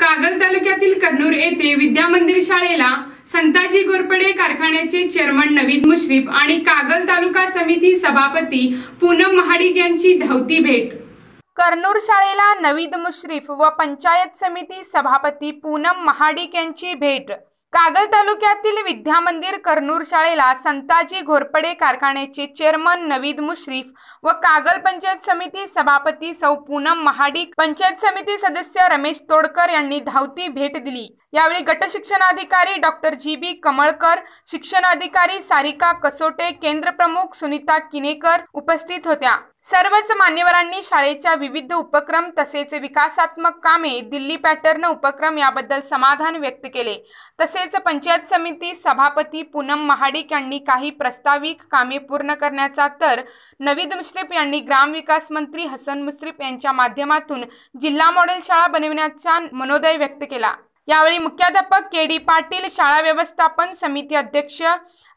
कागल तालुक्यातील कन्नूर येथे विद्या मंदिर शाळेला संताजी गोरपडे कारखान्याचे चेअरमन नवीन मुश्रीफ आणि कागल तालुका समिती सभापती पूनम महाडिक यांची धावती भेट कर्नूर शाळेला नवीद मुश्रीफ व पंचायत समिती सभापती पूनम महाडिक यांची भेट कागल तालुक्यातील विद्या मंदिर कर्नूर शाळेला संताजी घोरपडे कारखान्याचे चेअरमन नवीद मुश्रीफ व कागल पंचायत समिती सभापती सौ पूनम महाडिक पंचायत समिती सदस्य रमेश तोडकर यांनी धावती भेट दिली यावेळी शिक्षणाधिकारी डॉक्टर जी बी कमळकर शिक्षणाधिकारी सारिका कसोटे केंद्र प्रमुख सुनीता किनेकर उपस्थित होत्या सर्वच मान्यवरांनी शाळेच्या विविध उपक्रम तसेच विकासात्मक कामे दिल्ली पॅटर्न उपक्रम याबद्दल समाधान व्यक्त केले तसेच पंचायत समिती सभापती पूनम महाडिक यांनी काही प्रस्ताविक कामे पूर्ण करण्याचा तर नवीद मुश्रीफ यांनी ग्रामविकास मंत्री हसन मुश्रीफ यांच्या माध्यमातून जिल्हा मॉडेल शाळा बनविण्याचा मनोदय व्यक्त केला यावेळी मुख्याध्यापक के डी पाटील शाळा व्यवस्थापन समिती अध्यक्ष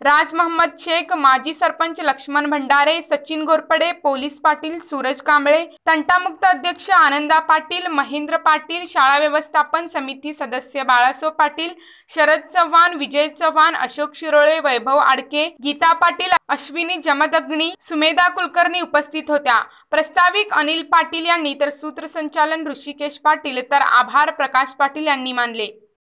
राज महम्मद शेख माजी सरपंच लक्ष्मण भंडारे सचिन घोरपडे पोलीस पाटील सूरज कांबळे तंटामुक्त अध्यक्ष आनंदा पाटील महेंद्र पाटील शाळा व्यवस्थापन समिती सदस्य बाळासो पाटील शरद चव्हाण विजय चव्हाण अशोक शिरोळे वैभव आडके गीता पाटील अश्विनी जमदग्नी सुमेधा कुलकर्णी उपस्थित होत्या प्रस्ताविक अनिल पाटील यांनी तर सूत्रसंचालन ऋषिकेश पाटील तर आभार प्रकाश पाटील यांनी मानले